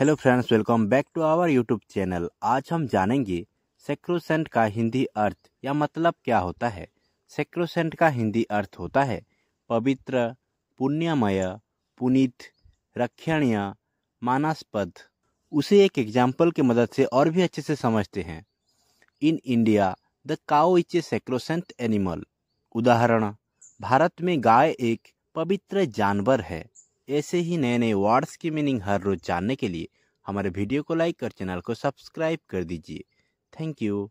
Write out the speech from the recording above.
hello friends welcome back to our YouTube channel आज हम जानेंगे सेक्रोसेंट का हिंदी अर्थ या मतलब क्या होता है सेक्रोसेंट का हिंदी अर्थ होता है पवित्र पुण्यमय पुनीत रक्षणीय मानसपद उसे एक एग्जाम्पल की मदद से और भी अच्छे से समझते हैं in India the cow is a sacrosanct animal उदाहरण भारत में गाय एक पवित्र जानवर है ऐसे ही नए नए वर्ड्स की मीनिंग हर रोज़ जानने के लिए हमारे वीडियो को लाइक और चैनल को सब्सक्राइब कर दीजिए थैंक यू